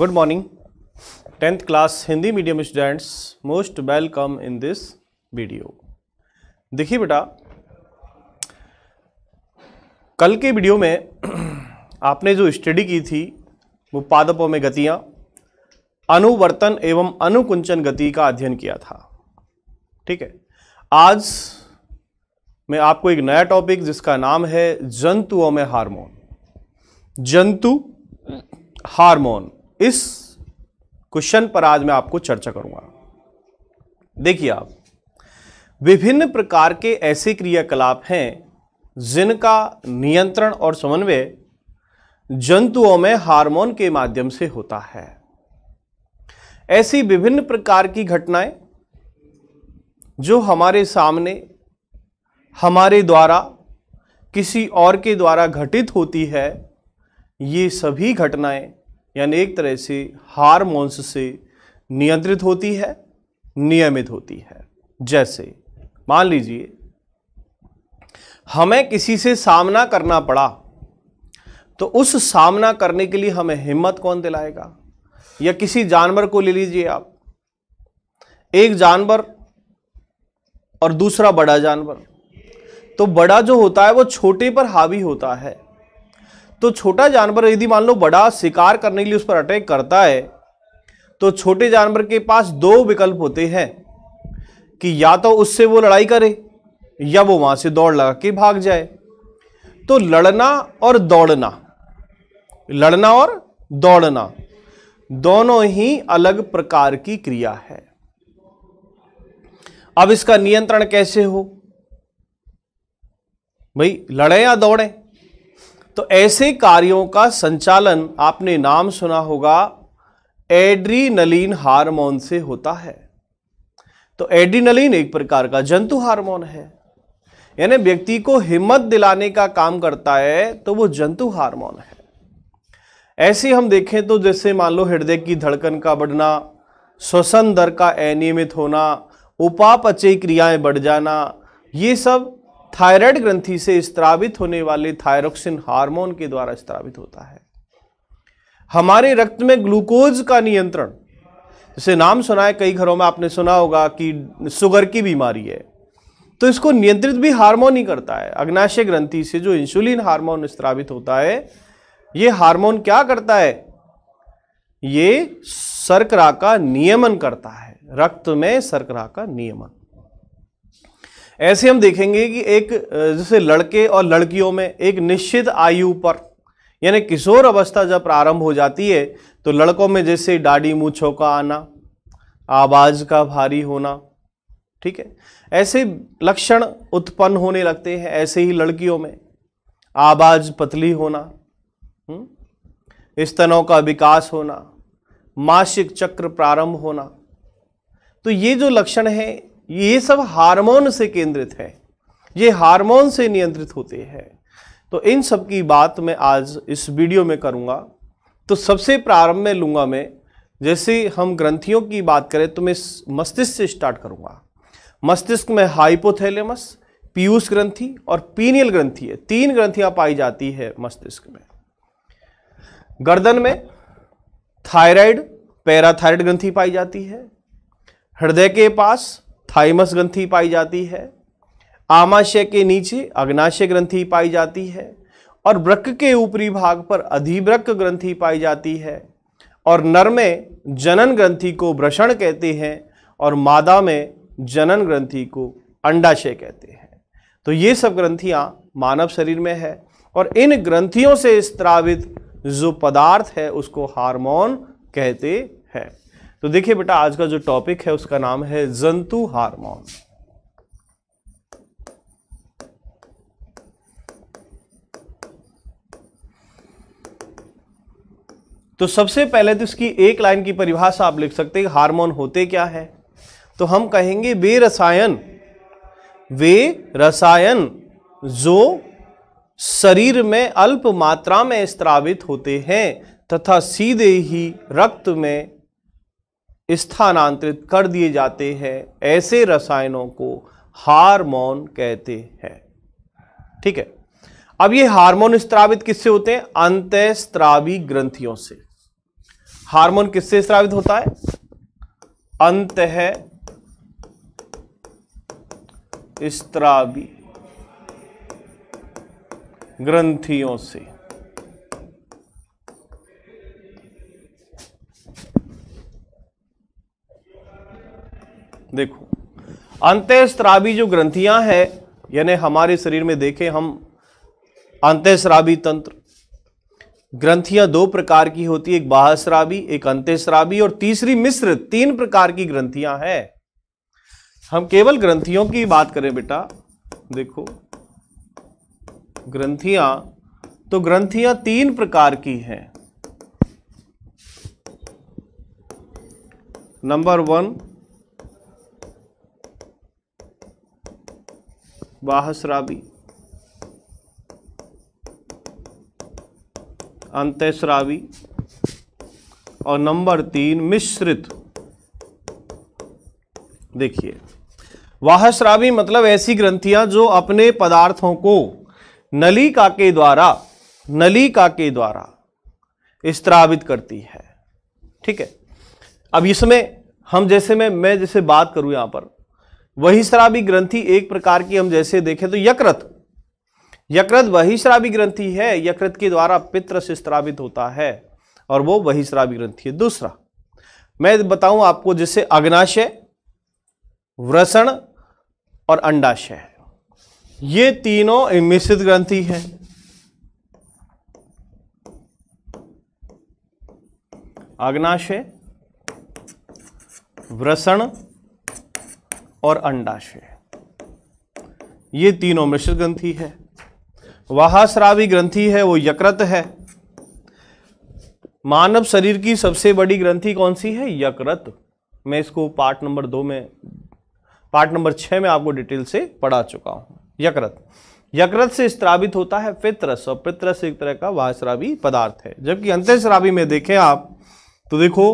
good morning tenth class Hindi medium students most welcome in this video देखिए बेटा कल के वीडियो में आपने जो स्टडी की थी वो पादपों में गतियाँ अनुवर्तन एवं अनुकुंचन गति का अध्ययन किया था ठीक है आज मैं आपको एक नया टॉपिक जिसका नाम है जंतुओं में हार्मोन जंतु हार्मोन इस क्वेश्चन पर आज मैं आपको चर्चा करूंगा देखिए आप विभिन्न प्रकार के ऐसे क्रियाकलाप हैं जिनका नियंत्रण और समन्वय जंतुओं में हार्मोन के माध्यम से होता है ऐसी विभिन्न प्रकार की घटनाएं जो हमारे सामने हमारे द्वारा किसी और के द्वारा घटित होती है ये सभी घटनाएं यानी एक तरह से हारमोन्स से नियंत्रित होती है नियमित होती है जैसे मान लीजिए हमें किसी से सामना करना पड़ा तो उस सामना करने के लिए हमें हिम्मत कौन दिलाएगा या किसी जानवर को ले लीजिए आप एक जानवर और दूसरा बड़ा जानवर तो बड़ा जो होता है वो छोटे पर हावी होता है तो छोटा जानवर यदि मान लो बड़ा शिकार करने के लिए उस पर अटैक करता है तो छोटे जानवर के पास दो विकल्प होते हैं कि या तो उससे वो लड़ाई करे या वो वहां से दौड़ लगा के भाग जाए तो लड़ना और दौड़ना लड़ना और दौड़ना दोनों ही अलग प्रकार की क्रिया है अब इसका नियंत्रण कैसे हो भाई लड़े या दौड़े तो ऐसे कार्यों का संचालन आपने नाम सुना होगा एड्रीनलिन हार्मोन से होता है तो एड्रीनलिन एक प्रकार का जंतु हार्मोन है यानी व्यक्ति को हिम्मत दिलाने का काम करता है तो वो जंतु हार्मोन है ऐसे हम देखें तो जैसे मान लो हृदय की धड़कन का बढ़ना श्वसन दर का अनियमित होना उपापचय क्रियाएं बढ़ जाना ये सब थायराइड ग्रंथि से स्त्रावित होने वाले थायरोक्सिन हार्मोन के द्वारा स्त्रावित होता है हमारे रक्त में ग्लूकोज का नियंत्रण जैसे नाम सुना है कई घरों में आपने सुना होगा कि शुगर की बीमारी है तो इसको नियंत्रित भी हार्मोन ही करता है अग्नाशय ग्रंथि से जो इंसुलिन हार्मोन स्त्रावित होता है ये हार्मोन क्या करता है ये सर्करा का नियमन करता है रक्त में सर्करा का नियमन ऐसे हम देखेंगे कि एक जैसे लड़के और लड़कियों में एक निश्चित आयु पर यानी किशोर अवस्था जब प्रारंभ हो जाती है तो लड़कों में जैसे दाढ़ी मूछों का आना आवाज़ का भारी होना ठीक है ऐसे लक्षण उत्पन्न होने लगते हैं ऐसे ही लड़कियों में आवाज़ पतली होना हम्म, स्तनों का विकास होना मासिक चक्र प्रारंभ होना तो ये जो लक्षण हैं ये सब हार्मोन से केंद्रित है ये हार्मोन से नियंत्रित होते हैं तो इन सब की बात मैं आज इस वीडियो में करूंगा तो सबसे प्रारंभ में लूंगा मैं जैसे हम ग्रंथियों की बात करें तो मैं मस्तिष्क से स्टार्ट करूंगा मस्तिष्क में हाइपोथैलेमस पीयूष ग्रंथि और पीनियल ग्रंथि है तीन ग्रंथियां पाई जाती है मस्तिष्क में गर्दन में थायराइड पैराथायराइड ग्रंथि पाई जाती है हृदय के पास थाइमस ग्रंथि पाई जाती है आमाशय के नीचे अग्नाशय ग्रंथि पाई जाती है और ब्रक के ऊपरी भाग पर अधिब्रक ग्रंथि पाई जाती है और नर में जनन ग्रंथि को भ्रषण कहते हैं और मादा में जनन ग्रंथि को अंडाशय कहते हैं तो ये सब ग्रंथियाँ मानव शरीर में है और इन ग्रंथियों से स्त्रावित जो पदार्थ है उसको हार्मोन कहते हैं तो देखिए बेटा आज का जो टॉपिक है उसका नाम है जंतु हार्मोन तो सबसे पहले तो इसकी एक लाइन की परिभाषा आप लिख सकते हैं हार्मोन होते क्या है तो हम कहेंगे वे रसायन वे रसायन जो शरीर में अल्प मात्रा में स्त्रावित होते हैं तथा सीधे ही रक्त में स्थानांतरित कर दिए जाते हैं ऐसे रसायनों को हार्मोन कहते हैं ठीक है अब ये हार्मोन स्त्रावित किससे होते हैं अंतस्त्रावी ग्रंथियों से हार्मोन किससे स्त्रावित होता है अंत है स्त्रावी ग्रंथियों से देखो अंत्यस्त्रावी जो ग्रंथियां हैं यानी हमारे शरीर में देखें हम अंत्यस्रावी तंत्र ग्रंथियां दो प्रकार की होती है एक बाहस्रावी एक अंत्यस्रावी और तीसरी मिश्र तीन प्रकार की ग्रंथियां हैं हम केवल ग्रंथियों की बात करें बेटा देखो ग्रंथियां तो ग्रंथियां तीन प्रकार की हैं नंबर वन बाहस अंतश्रावी और नंबर तीन मिश्रित देखिए वाहश्रावी मतलब ऐसी ग्रंथियां जो अपने पदार्थों को नलिका के द्वारा नलिका के द्वारा स्त्रावित करती है ठीक है अब इसमें हम जैसे मैं मैं जैसे बात करूं यहां पर वही शराबी ग्रंथि एक प्रकार की हम जैसे देखें तो यकृत यकृत वही शराबी ग्रंथि है यकृत के द्वारा पित्र से स्त्रावित होता है और वो वही शराबी ग्रंथि है दूसरा मैं बताऊं आपको जैसे अग्नाशय व्रसण और अंडाशय ये तीनों मिश्रित ग्रंथि है अग्नाशय व्रसण और अंडाशय ये तीनों मिश्र ग्रंथि है वहाश्रावी ग्रंथि है वो यकृत है मानव शरीर की सबसे बड़ी ग्रंथि कौन सी है यकृत मैं इसको पार्ट नंबर दो में पार्ट नंबर छह में आपको डिटेल से पढ़ा चुका हूं यकृत यकृत से स्त्रावित होता है पितरस और पितरस एक तरह का वहाश्रावी पदार्थ है जबकि अंत्यश्रावी में देखें आप तो देखो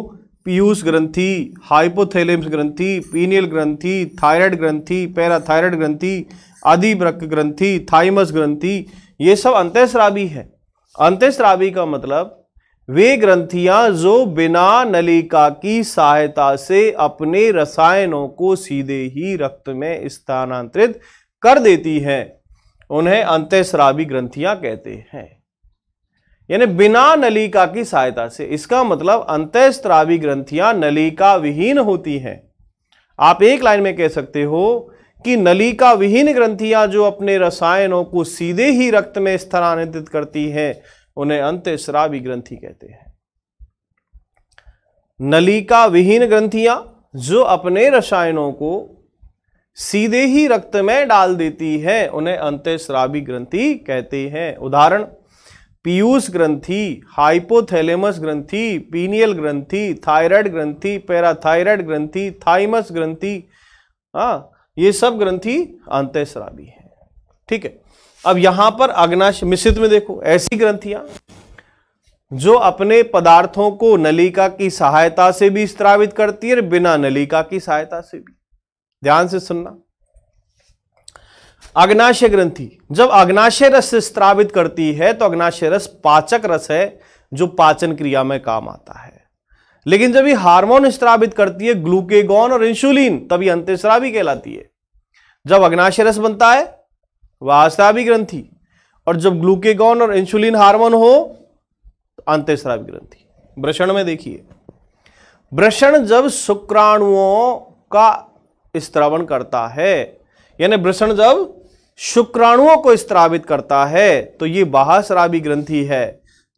पीयूष ग्रंथि हाइपोथैलेमस ग्रंथि पीनियल ग्रंथि थायराइड ग्रंथि पैराथायराइड ग्रंथि ब्रक ग्रंथि थाइमस ग्रंथि ये सब अंत्यस्रावी है अंत्यस्रावी का मतलब वे ग्रंथियां जो बिना नलिका की सहायता से अपने रसायनों को सीधे ही रक्त में स्थानांतरित कर देती हैं उन्हें अंत्यस्रावी ग्रंथियां कहते हैं यानी बिना नलिका की सहायता से इसका मतलब अंतस्त्रावी ग्रंथियां नलिका विहीन होती हैं आप एक लाइन में कह सकते हो कि नलिका विहीन ग्रंथियां जो अपने रसायनों को सीधे ही रक्त में स्थानांतरित करती हैं उन्हें स्त्रावी ग्रंथि कहते हैं नलिका विहीन ग्रंथियां जो अपने रसायनों को सीधे ही रक्त में डाल देती है उन्हें अंतस्रावी ग्रंथि कहते हैं उदाहरण पीयूष ग्रंथि हाइपोथैलेमस ग्रंथि पीनियल ग्रंथि थायराइड ग्रंथि पैराथायराइड ग्रंथि थाइमस ग्रंथि हाँ ये सब ग्रंथि अंतःस्रावी है ठीक है अब यहां पर अग्नाश मिश्रित में देखो ऐसी ग्रंथियां जो अपने पदार्थों को नलिका की सहायता से भी स्त्रावित करती है बिना नलिका की सहायता से भी ध्यान से सुनना अग्नाशय ग्रंथि जब अग्नाशय रस से स्त्रावित करती है तो अग्नाशय रस पाचक रस है जो पाचन क्रिया में काम आता है लेकिन जब ये हार्मोन स्त्रावित करती है ग्लूकेगॉन और इंसुलिन तभी अंत्यस्रावी कहलाती है जब अग्नाशय रस बनता है वह अस्त्रावी ग्रंथि और जब ग्लूकेगॉन और इंसुलिन हार्मोन हो तो अंत्यस्रावी ग्रंथि भ्रषण में देखिए भ्रषण जब शुक्राणुओं का स्त्रवण करता है यानी भ्रषण जब शुक्राणुओं को स्त्रावित करता है तो ये बाहर शराबी ग्रंथि है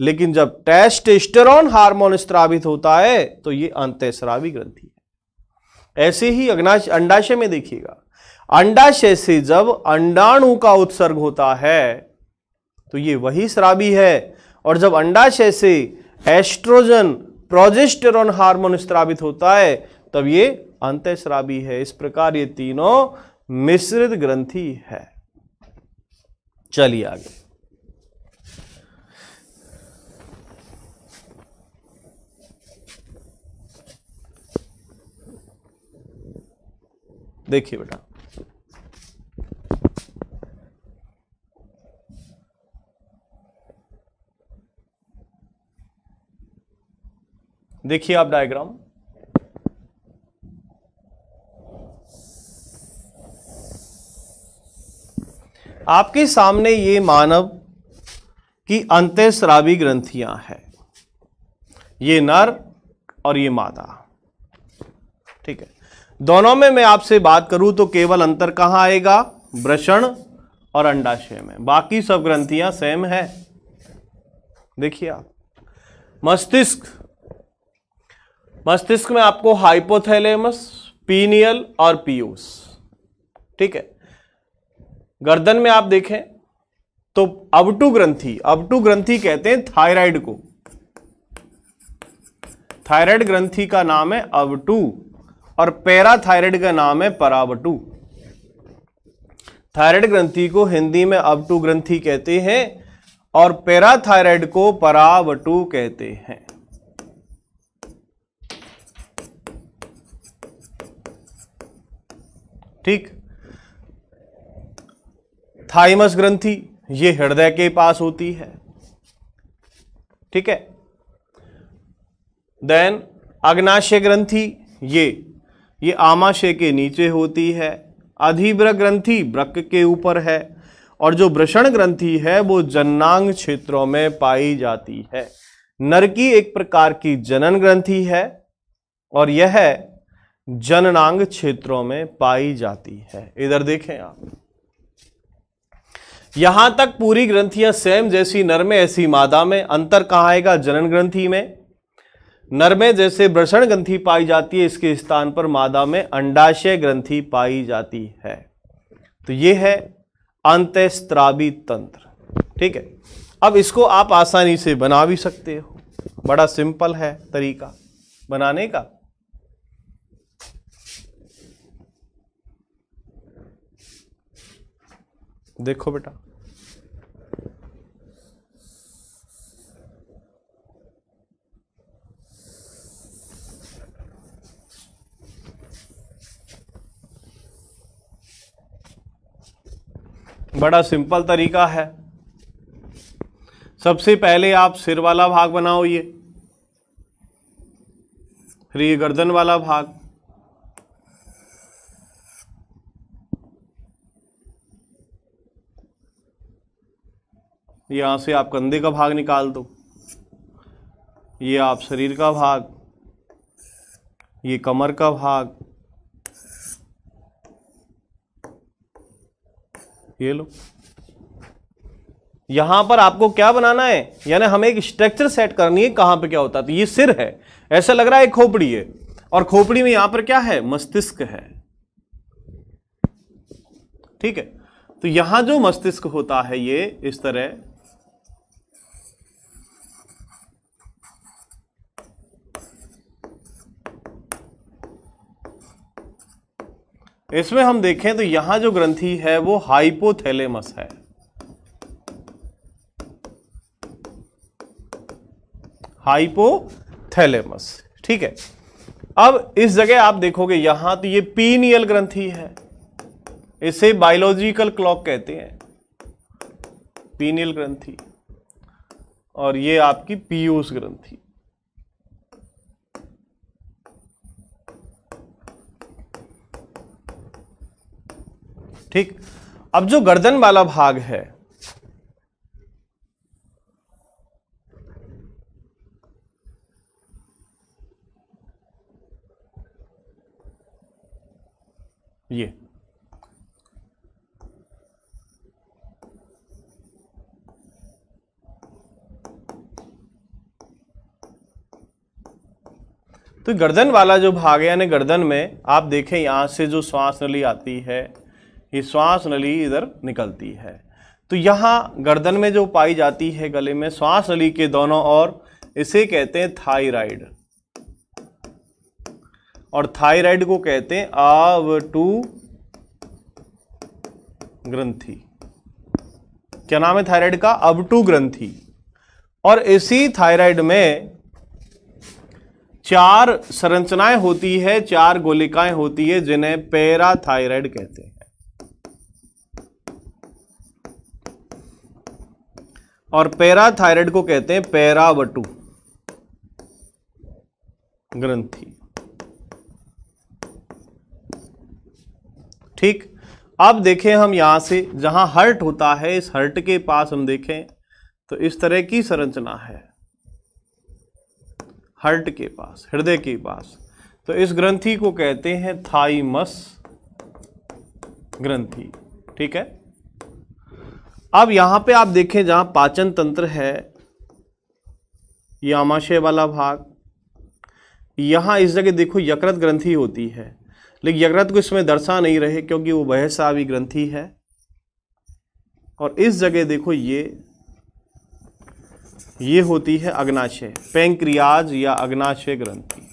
लेकिन जब टेस्टेस्टेरॉन हार्मोन स्त्रावित होता है तो ये अंत शराबी ग्रंथि है ऐसे ही अग्नाश अंडाशय में देखिएगा अंडाशय से जब अंडाणु का उत्सर्ग होता है तो ये वही शराबी है और जब अंडाशय से एस्ट्रोजन प्रोजेस्टेरॉन हार्मोन स्त्रावित होता है तब ये अंत शराबी है इस प्रकार ये तीनों मिश्रित ग्रंथि है चलिए आगे देखिए बेटा देखिए आप डायग्राम आपके सामने ये मानव की अंत्य श्रावी ग्रंथियां हैं ये नर और ये मादा ठीक है दोनों में मैं आपसे बात करूं तो केवल अंतर कहां आएगा वृषण और अंडाशय में बाकी सब ग्रंथियां सेम है देखिए आप मस्तिष्क मस्तिष्क में आपको हाइपोथैलेमस पीनियल और पीयूस ठीक है गर्दन में आप देखें तो अबटू ग्रंथी अबटू ग्रंथी कहते हैं थायराइड को थायराइड ग्रंथी का नाम है अबटू और थायराइड का नाम है परावटू थायराइड ग्रंथी को हिंदी में अबटू ग्रंथी कहते हैं और थायराइड को परावटू कहते हैं ठीक थाइमस ग्रंथि ये हृदय के पास होती है ठीक है देन अग्नाशय ग्रंथि ये ये आमाशय के नीचे होती है अधिब्र ग्रंथि ब्रक के ऊपर है और जो वृषण ग्रंथि है वो जन्नांग क्षेत्रों में पाई जाती है नर की एक प्रकार की जनन ग्रंथि है और यह जननांग क्षेत्रों में पाई जाती है इधर देखें आप यहां तक पूरी ग्रंथियां सेम जैसी नर में ऐसी मादा में अंतर कहा आएगा जनन ग्रंथि में नर में जैसे वृषण ग्रंथि पाई जाती है इसके स्थान पर मादा में अंडाशय ग्रंथि पाई जाती है तो यह है अंत्यस्त्रावी तंत्र ठीक है अब इसको आप आसानी से बना भी सकते हो बड़ा सिंपल है तरीका बनाने का देखो बेटा बड़ा सिंपल तरीका है सबसे पहले आप सिर वाला भाग बनाओ ये फिर ये गर्दन वाला भाग यहां से आप कंधे का भाग निकाल दो ये आप शरीर का भाग ये कमर का भाग ये लो यहां पर आपको क्या बनाना है यानी हमें एक स्ट्रक्चर सेट करनी है कहां पे क्या होता है तो ये सिर है ऐसा लग रहा है खोपड़ी है और खोपड़ी में यहां पर क्या है मस्तिष्क है ठीक है तो यहां जो मस्तिष्क होता है ये इस तरह इसमें हम देखें तो यहां जो ग्रंथि है वो हाइपोथैलेमस है हाइपोथैलेमस ठीक है अब इस जगह आप देखोगे यहां तो ये पीनियल ग्रंथि है इसे बायोलॉजिकल क्लॉक कहते हैं पीनियल ग्रंथि और ये आपकी पीयूष ग्रंथि ठीक अब जो गर्दन वाला भाग है ये तो गर्दन वाला जो भाग है यानी गर्दन में आप देखें यहां से जो श्वास नली आती है ये श्वास नली इधर निकलती है तो यहाँ गर्दन में जो पाई जाती है गले में श्वास नली के दोनों और इसे कहते हैं थाइराइड और थाइराइड को कहते हैं आव टू ग्रंथि क्या नाम है थायराइड का अब टू ग्रंथि और इसी थायराइड में चार संरचनाएं होती है चार गोलिकाएं होती है जिन्हें थायराइड कहते हैं और पैराथायराइड को कहते हैं पैरावटु ग्रंथि ठीक अब देखें हम यहां से जहां हर्ट होता है इस हर्ट के पास हम देखें तो इस तरह की संरचना है हर्ट के पास हृदय के पास तो इस ग्रंथि को कहते हैं थाइमस ग्रंथि ठीक है अब यहां पे आप देखें जहां पाचन तंत्र है यामाशय आमाशय वाला भाग यहां इस जगह देखो यकृत ग्रंथि होती है लेकिन यकृत को इसमें दर्शा नहीं रहे क्योंकि वो बहसावी ग्रंथि है और इस जगह देखो ये ये होती है अग्नाशय पैंक्रियाज या अग्नाशय ग्रंथि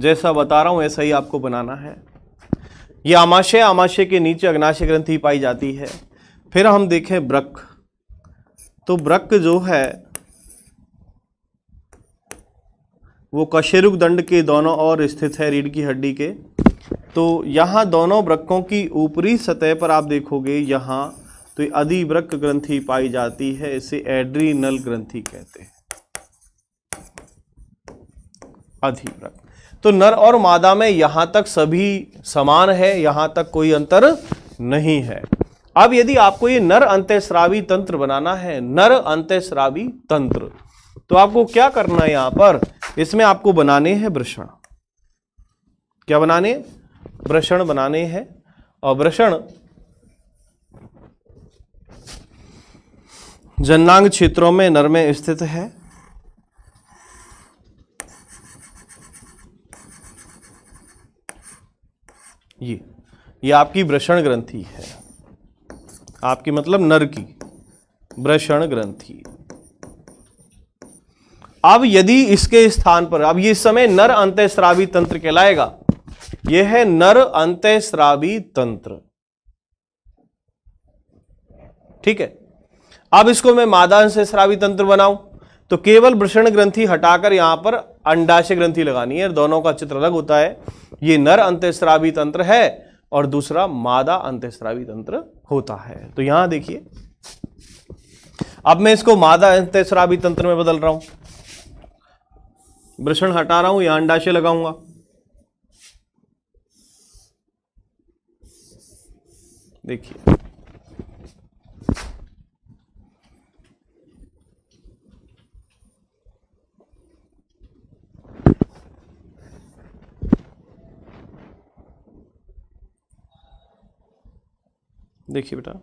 जैसा बता रहा हूं ऐसा ही आपको बनाना है ये आमाशय आमाशय के नीचे अग्नाशय ग्रंथि पाई जाती है फिर हम देखें ब्रक तो ब्रक जो है वो कशेरुक दंड के दोनों ओर स्थित है रीढ़ की हड्डी के तो यहाँ दोनों ब्रकों की ऊपरी सतह पर आप देखोगे यहाँ तो अधिब्रक ग्रंथि पाई जाती है इसे एड्रीनल ग्रंथि कहते हैं अधिब्रक तो नर और मादा में यहां तक सभी समान है यहां तक कोई अंतर नहीं है अब यदि आपको ये नर अंत्यश्रावी तंत्र बनाना है नर अंत्यश्रावी तंत्र तो आपको क्या करना है यहां पर इसमें आपको बनाने हैं वृषण क्या बनाने वृषण बनाने हैं और वृषण जन्नांग क्षेत्रों में नर में स्थित है ये ये आपकी वृषण ग्रंथि है आपकी मतलब नर की वृषण ग्रंथि अब यदि इसके स्थान पर अब ये इस समय नर श्रावी तंत्र कहलाएगा यह है नर श्रावी तंत्र ठीक है अब इसको मैं मादांश श्रावी तंत्र बनाऊं तो केवल वृषण ग्रंथि हटाकर यहां पर अंडाशय ग्रंथि लगानी है दोनों का चित्र अलग होता है ये नर अंत्यस्रावी तंत्र है और दूसरा मादा अंत्यस्रावी तंत्र होता है तो यहां देखिए अब मैं इसको मादा अंत्यस्रावी तंत्र में बदल रहा हूं वृषण हटा रहा हूं यहां अंडाशय लगाऊंगा देखिए देखिए बेटा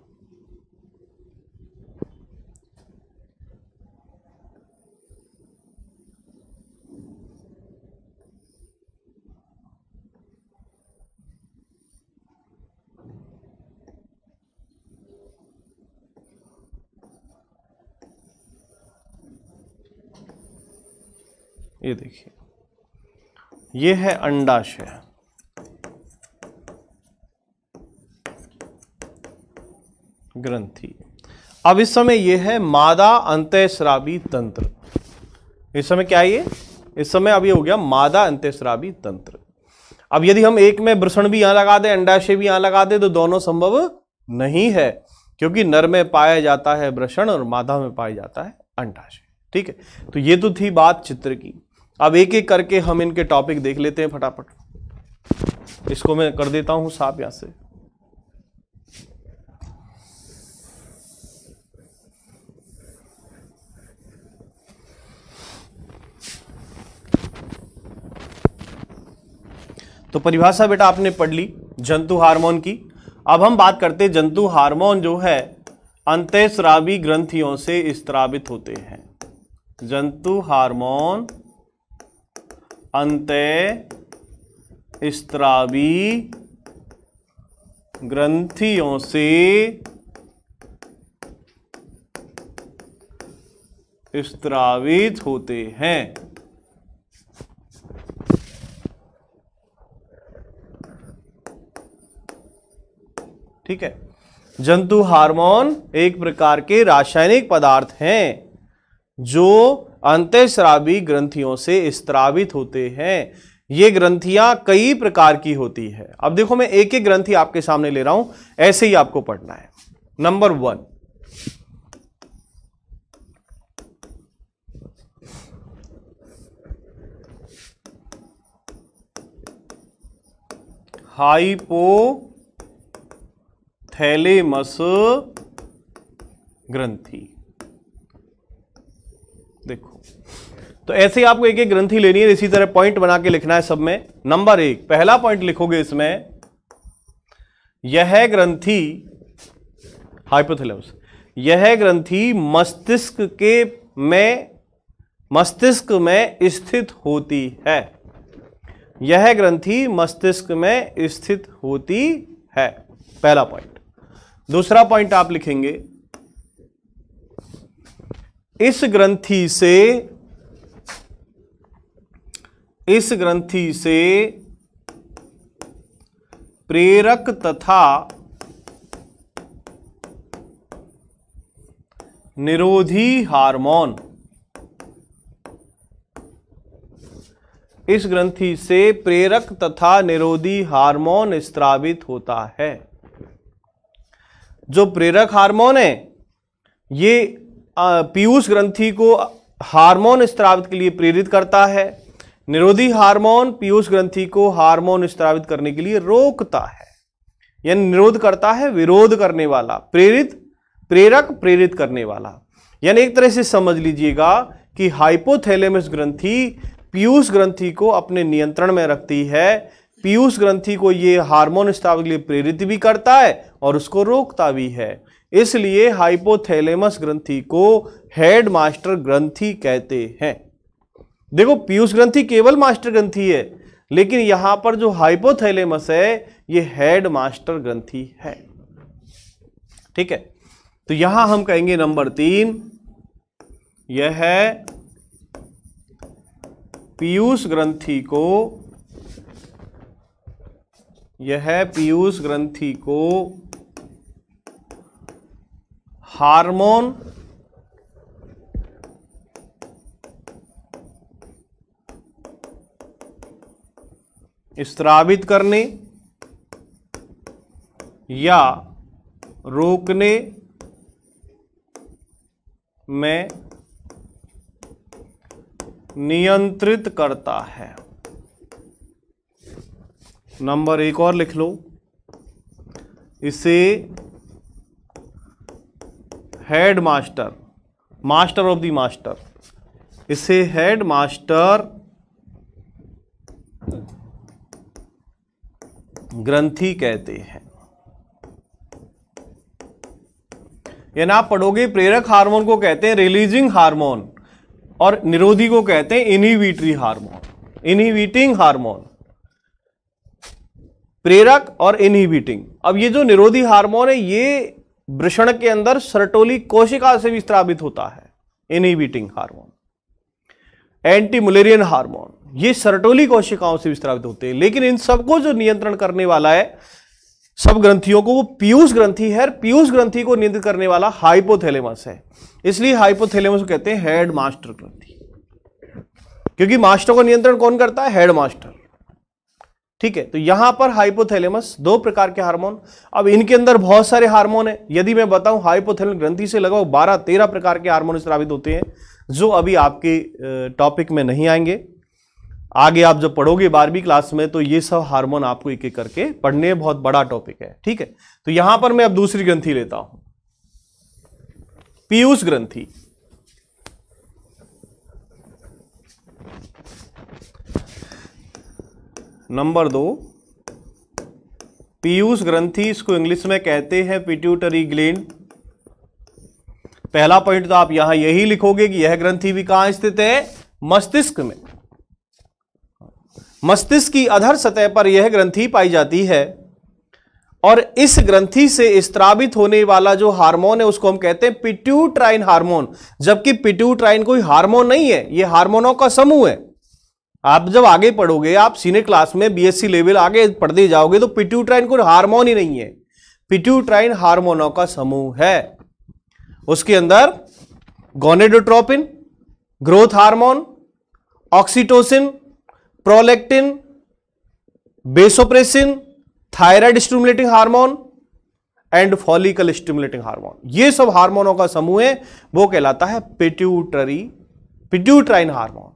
ये देखिए ये है अंडाशय ग्रंथि अब इस समय यह है मादा अंत्यश्रावी तंत्र इस समय क्या ये इस समय अब ये हो गया मादा अंत्यश्रावी तंत्र अब यदि हम एक में वृषण भी यहां लगा दें अंडाशय भी यहां लगा दें तो दोनों संभव नहीं है क्योंकि नर में पाया जाता है वृषण और मादा में पाया जाता है अंडाशय ठीक है तो ये तो थी बात चित्र की अब एक एक करके हम इनके टॉपिक देख लेते हैं फटाफट इसको मैं कर देता हूं साफ यहां से तो परिभाषा बेटा आपने पढ़ ली जंतु हार्मोन की अब हम बात करते हैं जंतु हार्मोन जो है श्रावी ग्रंथियों से स्त्रावित होते हैं जंतु हार्मोन अंत स्त्रावी ग्रंथियों से स्त्रावित होते हैं ठीक है जंतु हार्मोन एक प्रकार के रासायनिक पदार्थ हैं जो श्रावी ग्रंथियों से स्त्रावित होते हैं ये ग्रंथियां कई प्रकार की होती है अब देखो मैं एक एक ग्रंथि आपके सामने ले रहा हूं ऐसे ही आपको पढ़ना है नंबर वन हाइपो थैलेमस ग्रंथि देखो तो ऐसे आपको एक एक ग्रंथि लेनी है इसी तरह पॉइंट बना के लिखना है सब में नंबर एक पहला पॉइंट लिखोगे इसमें यह ग्रंथि हाइपोथैलेमस यह ग्रंथि मस्तिष्क के में मस्तिष्क में स्थित होती है यह ग्रंथि मस्तिष्क में स्थित होती है पहला पॉइंट दूसरा पॉइंट आप लिखेंगे इस ग्रंथि से इस ग्रंथि से प्रेरक तथा निरोधी हार्मोन इस ग्रंथि से प्रेरक तथा निरोधी हार्मोन स्त्रावित होता है जो प्रेरक हार्मोन है ये पीयूष ग्रंथि को हार्मोन स्त्रावित के लिए प्रेरित करता है निरोधी हार्मोन पीयूष ग्रंथि को हार्मोन स्त्रावित करने के लिए रोकता है यानी निरोध करता है विरोध करने वाला प्रेरित प्रेरक प्रेरित करने वाला यानी एक तरह से समझ लीजिएगा कि हाइपोथैलेमस ग्रंथि पीयूष ग्रंथि को अपने नियंत्रण में रखती है पीयूष ग्रंथि को ये हार्मोन स्त्राव के लिए प्रेरित भी करता है और उसको रोकता भी है इसलिए हाइपोथैलेमस ग्रंथि को हेड मास्टर ग्रंथि कहते हैं देखो पीयूष ग्रंथि केवल मास्टर ग्रंथि है लेकिन यहां पर जो हाइपोथैलेमस है ये हेड मास्टर ग्रंथि है ठीक है तो यहां हम कहेंगे नंबर तीन यह है पीयूष ग्रंथि को यह पीयूष ग्रंथि को हार्मोन स्त्रावित करने या रोकने में नियंत्रित करता है नंबर एक और लिख लो इसे head master master of the master इसे हेड मास्टर ग्रंथी कहते हैं यानी आप पढ़ोगे प्रेरक हार्मोन को कहते हैं रिलीजिंग हार्मोन और निरोधी को कहते हैं इनिवीटरी हार्मोन इनिवीटिंग हार्मोन प्रेरक और इनहिबिटिंग अब ये जो निरोधी हार्मोन है ये वृषण के अंदर सर्टोली कोशिका से भी स्त्रावित होता है inhibiting hormone anti Mullerian hormone ये सर्टोली कोशिकाओं से स्त्रावित होते हैं लेकिन इन सबको जो नियंत्रण करने वाला है सब ग्रंथियों को वो पीयूष ग्रंथि है पीयूष ग्रंथि को नियंत्रित करने वाला हाइपोथेलेमस है इसलिए हाइपोथेलेमस को कहते हैं हेड मास्टर ग्रंथि क्योंकि मास्टर को नियंत्रण कौन करता है हेड मास्टर ठीक है तो यहां पर हाइपोथैलेमस दो प्रकार के हार्मोन अब इनके अंदर बहुत सारे हार्मोन है यदि मैं बताऊं हाइपोथैलेमिक ग्रंथि से लगभग बारह तेरह प्रकार के हार्मोन स्त्रावित होते हैं जो अभी आपके टॉपिक में नहीं आएंगे आगे आप जब पढ़ोगे बारहवीं क्लास में तो ये सब हार्मोन आपको एक एक करके पढ़ने बहुत बड़ा टॉपिक है ठीक है तो यहां पर मैं अब दूसरी ग्रंथी लेता हूं पीयूष ग्रंथी नंबर दो पीयूष ग्रंथि इसको इंग्लिश में कहते हैं पिट्यूटरी ग्लैंड पहला पॉइंट तो आप यहां यही लिखोगे कि यह ग्रंथि भी कहां स्थित है मस्तिष्क में मस्तिष्क की अधर सतह पर यह ग्रंथि पाई जाती है और इस ग्रंथि से स्त्रावित होने वाला जो हार्मोन है उसको हम कहते हैं पिट्यूट्राइन हार्मोन जबकि पिट्यूट्राइन कोई हार्मोन नहीं है यह हार्मोनों का समूह है आप जब आगे पढ़ोगे आप सीनियर क्लास में बीएससी लेवल आगे पढ़ते जाओगे तो पिट्यूट्राइन कोई हार्मोन ही नहीं है पिट्यूट्राइन हार्मोनों का समूह है उसके अंदर gonadotropin growth hormone oxytocin prolactin vasopressin thyroid stimulating hormone and follicle stimulating hormone ये सब हार्मोनों का समूह है वो कहलाता है पिट्यूटरी पिट्यूट्राइन हार्मोन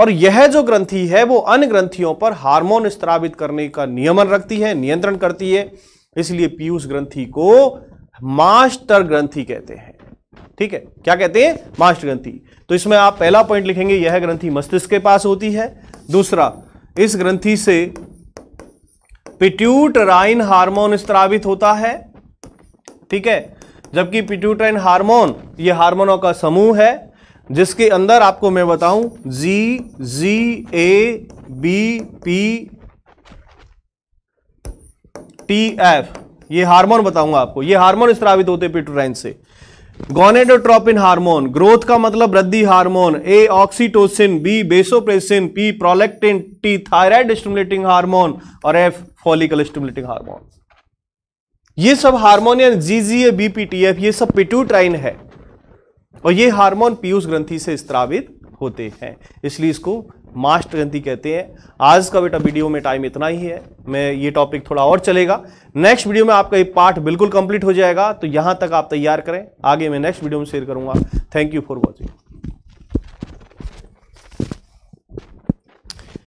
और यह जो ग्रंथि है वो अन्य ग्रंथियों पर हार्मोन स्त्रावित करने का नियमन रखती है नियंत्रण करती है इसलिए पीयूष ग्रंथि को मास्टर ग्रंथि कहते हैं ठीक है क्या कहते हैं मास्टर ग्रंथि तो इसमें आप पहला पॉइंट लिखेंगे यह ग्रंथि मस्तिष्क के पास होती है दूसरा इस ग्रंथि से पिट्यूटराइन हार्मोन स्त्रावित होता है ठीक है जबकि पिट्यूटराइन हार्मोन ये हार्मोनों का समूह है जिसके अंदर आपको मैं बताऊं G G A B P T F ये हार्मोन बताऊंगा आपको ये हार्मोन स्त्रावित होते पिटोराइन से गोनेडोट्रोपिन हार्मोन ग्रोथ का मतलब वृद्धि hormone A oxytocin B vasopressin P prolactin T thyroid stimulating hormone और एफ फॉलिकल स्टिमुलेटिंग हार्मोन ये सब हार्मोन या जीजीए बीपीटीएफ ये सब पिट्यूट्राइन है और ये हार्मोन पीयूष ग्रंथि से स्त्रावित होते हैं इसलिए इसको मास्ट ग्रंथि कहते हैं आज का बेटा वीडियो में टाइम इतना ही है मैं ये टॉपिक थोड़ा और चलेगा नेक्स्ट वीडियो में आपका ये पार्ट बिल्कुल कंप्लीट हो जाएगा तो यहाँ तक आप तैयार करें आगे मैं नेक्स्ट वीडियो में शेयर करूँगा थैंक यू फॉर वॉचिंग